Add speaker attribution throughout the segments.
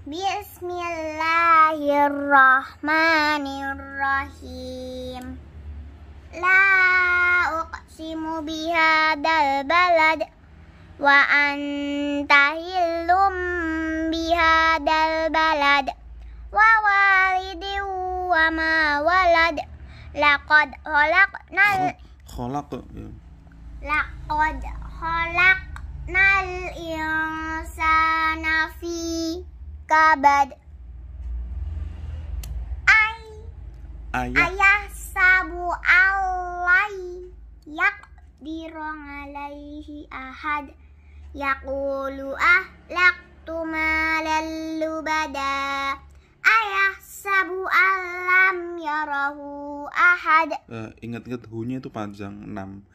Speaker 1: Bismillahirrahmanirrahim La uqsimu bihadal balad Wa anta hillum bihadal balad Wa walidi wa ma walad Laqad khalaqnal
Speaker 2: Khalaq ya.
Speaker 1: Laqad khalaqnal insana fi kabad
Speaker 2: ay ayah, ayah
Speaker 1: sabu alai yak dirong alaihi ahad ah lak tumalalu bada ayah sabu alam yarahu ahad
Speaker 2: uh, ingat-ingat hunya itu panjang 6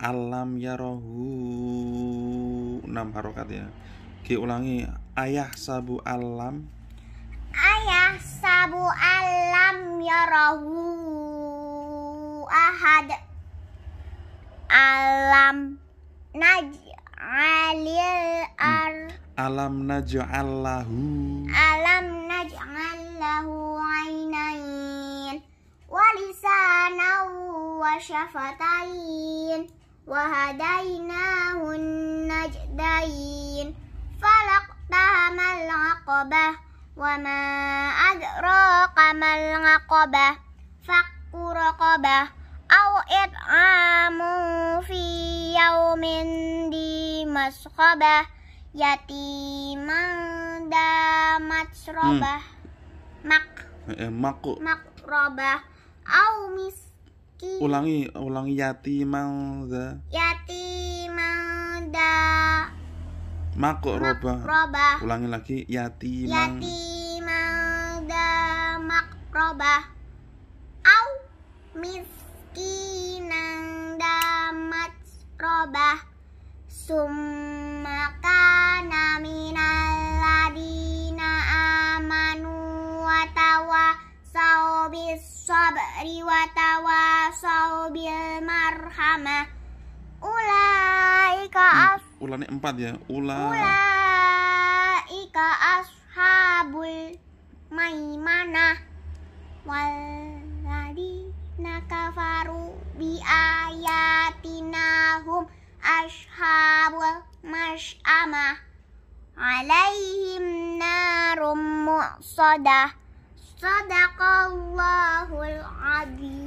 Speaker 2: alam yarahu 6 harokat ya diulangi ayah sabu alam
Speaker 1: ayah sabu alam ya rohu ahad alam naj alil ar
Speaker 2: alam naj allahu
Speaker 1: alam naj allahu ainain walisanau wa syafatain wa najdain اقتحم العقبة وما أدراك ما العقبة فك رقبة أو إطعام في يوم ذي مسخبة يتيما ذا مسربة
Speaker 2: مك مك maku
Speaker 1: makrobah au miskin
Speaker 2: ulangi ulangi yatimang za
Speaker 1: yatim
Speaker 2: Makroba, roba. roba. Ulangi lagi yati
Speaker 1: Yatimang da makroba. Au miskinang da roba. Sumaka kana ladina amanu watawa saubis sabri watawa saubil marhamah
Speaker 2: ulannya empat ya ula
Speaker 1: ika ashabul maimanah waladina kafaru bi hum ashabul masyamah alaihim narum mu'sadah sadaqallahul adzim